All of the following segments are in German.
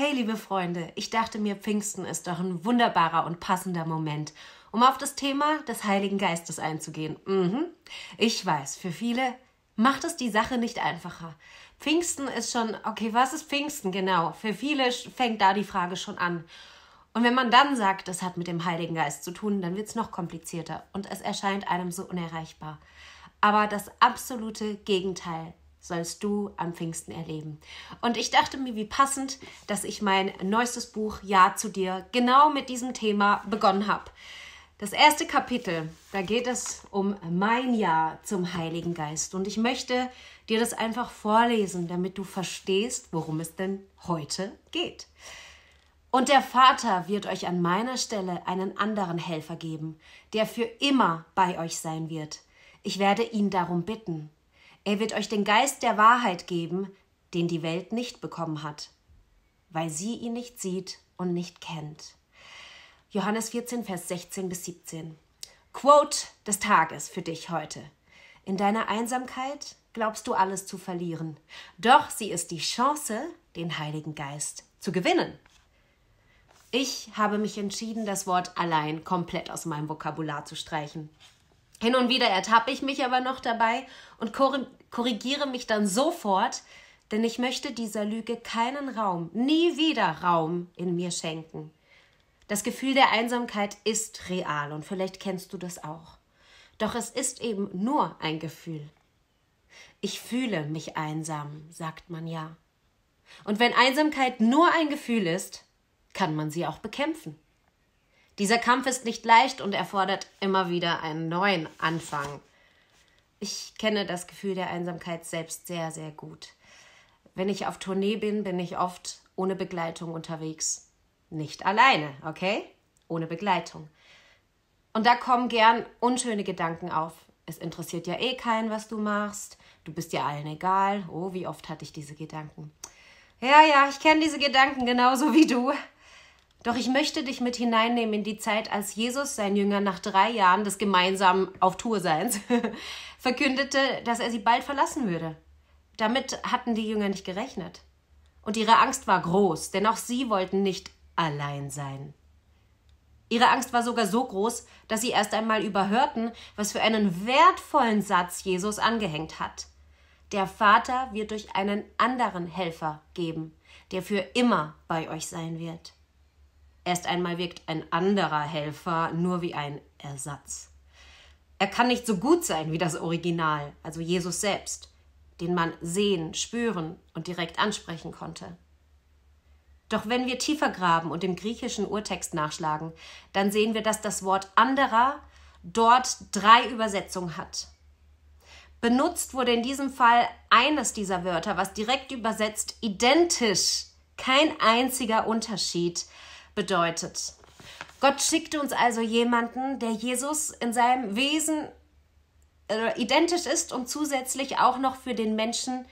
Hey, liebe Freunde, ich dachte mir, Pfingsten ist doch ein wunderbarer und passender Moment, um auf das Thema des Heiligen Geistes einzugehen. Mhm. Ich weiß, für viele macht es die Sache nicht einfacher. Pfingsten ist schon, okay, was ist Pfingsten genau? Für viele fängt da die Frage schon an. Und wenn man dann sagt, das hat mit dem Heiligen Geist zu tun, dann wird es noch komplizierter und es erscheint einem so unerreichbar. Aber das absolute Gegenteil sollst du am Pfingsten erleben. Und ich dachte mir, wie passend, dass ich mein neuestes Buch Ja zu dir genau mit diesem Thema begonnen habe. Das erste Kapitel, da geht es um mein Ja zum Heiligen Geist. Und ich möchte dir das einfach vorlesen, damit du verstehst, worum es denn heute geht. Und der Vater wird euch an meiner Stelle einen anderen Helfer geben, der für immer bei euch sein wird. Ich werde ihn darum bitten. Er wird euch den Geist der Wahrheit geben, den die Welt nicht bekommen hat, weil sie ihn nicht sieht und nicht kennt. Johannes 14, Vers 16 bis 17. Quote des Tages für dich heute. In deiner Einsamkeit glaubst du alles zu verlieren, doch sie ist die Chance, den Heiligen Geist zu gewinnen. Ich habe mich entschieden, das Wort allein komplett aus meinem Vokabular zu streichen. Hin und wieder ertappe ich mich aber noch dabei und korrigiere mich dann sofort, denn ich möchte dieser Lüge keinen Raum, nie wieder Raum in mir schenken. Das Gefühl der Einsamkeit ist real und vielleicht kennst du das auch. Doch es ist eben nur ein Gefühl. Ich fühle mich einsam, sagt man ja. Und wenn Einsamkeit nur ein Gefühl ist, kann man sie auch bekämpfen. Dieser Kampf ist nicht leicht und erfordert immer wieder einen neuen Anfang. Ich kenne das Gefühl der Einsamkeit selbst sehr, sehr gut. Wenn ich auf Tournee bin, bin ich oft ohne Begleitung unterwegs. Nicht alleine, okay? Ohne Begleitung. Und da kommen gern unschöne Gedanken auf. Es interessiert ja eh keinen, was du machst. Du bist ja allen egal. Oh, wie oft hatte ich diese Gedanken. Ja, ja, ich kenne diese Gedanken genauso wie du. Doch ich möchte dich mit hineinnehmen in die Zeit, als Jesus sein Jünger nach drei Jahren des gemeinsamen Auf-Tour-Seins verkündete, dass er sie bald verlassen würde. Damit hatten die Jünger nicht gerechnet. Und ihre Angst war groß, denn auch sie wollten nicht allein sein. Ihre Angst war sogar so groß, dass sie erst einmal überhörten, was für einen wertvollen Satz Jesus angehängt hat. Der Vater wird euch einen anderen Helfer geben, der für immer bei euch sein wird. Erst einmal wirkt ein anderer Helfer nur wie ein Ersatz. Er kann nicht so gut sein wie das Original, also Jesus selbst, den man sehen, spüren und direkt ansprechen konnte. Doch wenn wir tiefer graben und im griechischen Urtext nachschlagen, dann sehen wir, dass das Wort anderer dort drei Übersetzungen hat. Benutzt wurde in diesem Fall eines dieser Wörter, was direkt übersetzt identisch, kein einziger Unterschied bedeutet. Gott schickte uns also jemanden, der Jesus in seinem Wesen äh, identisch ist und zusätzlich auch noch für den Menschen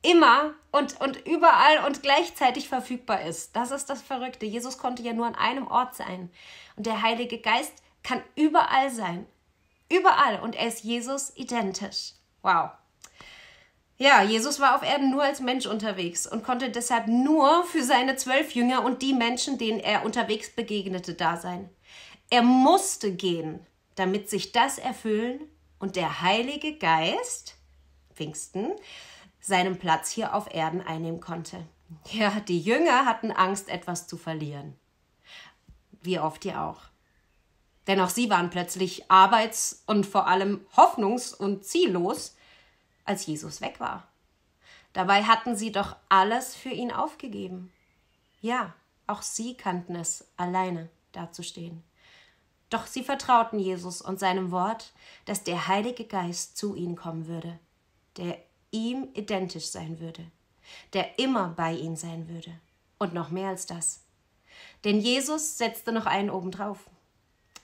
immer und, und überall und gleichzeitig verfügbar ist. Das ist das Verrückte. Jesus konnte ja nur an einem Ort sein. Und der Heilige Geist kann überall sein. Überall. Und er ist Jesus identisch. Wow. Ja, Jesus war auf Erden nur als Mensch unterwegs und konnte deshalb nur für seine zwölf Jünger und die Menschen, denen er unterwegs begegnete, da sein. Er musste gehen, damit sich das erfüllen und der Heilige Geist, Pfingsten, seinen Platz hier auf Erden einnehmen konnte. Ja, die Jünger hatten Angst, etwas zu verlieren. Wie oft ihr auch. Denn auch sie waren plötzlich arbeits- und vor allem hoffnungs- und ziellos als Jesus weg war. Dabei hatten sie doch alles für ihn aufgegeben. Ja, auch sie kannten es, alleine dazustehen. Doch sie vertrauten Jesus und seinem Wort, dass der Heilige Geist zu ihnen kommen würde, der ihm identisch sein würde, der immer bei ihnen sein würde. Und noch mehr als das. Denn Jesus setzte noch einen obendrauf.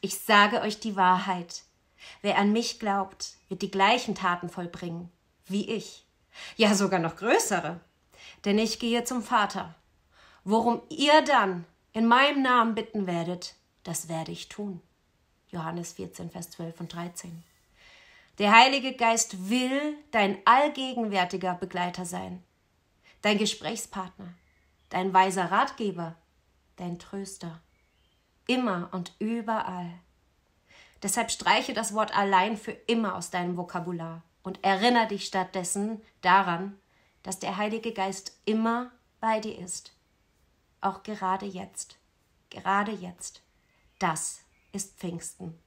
Ich sage euch die Wahrheit. Wer an mich glaubt, wird die gleichen Taten vollbringen, wie ich. Ja, sogar noch größere. Denn ich gehe zum Vater. Worum ihr dann in meinem Namen bitten werdet, das werde ich tun. Johannes 14, Vers 12 und 13. Der Heilige Geist will dein allgegenwärtiger Begleiter sein, dein Gesprächspartner, dein weiser Ratgeber, dein Tröster. Immer und überall. Deshalb streiche das Wort allein für immer aus deinem Vokabular und erinnere dich stattdessen daran, dass der Heilige Geist immer bei dir ist. Auch gerade jetzt. Gerade jetzt. Das ist Pfingsten.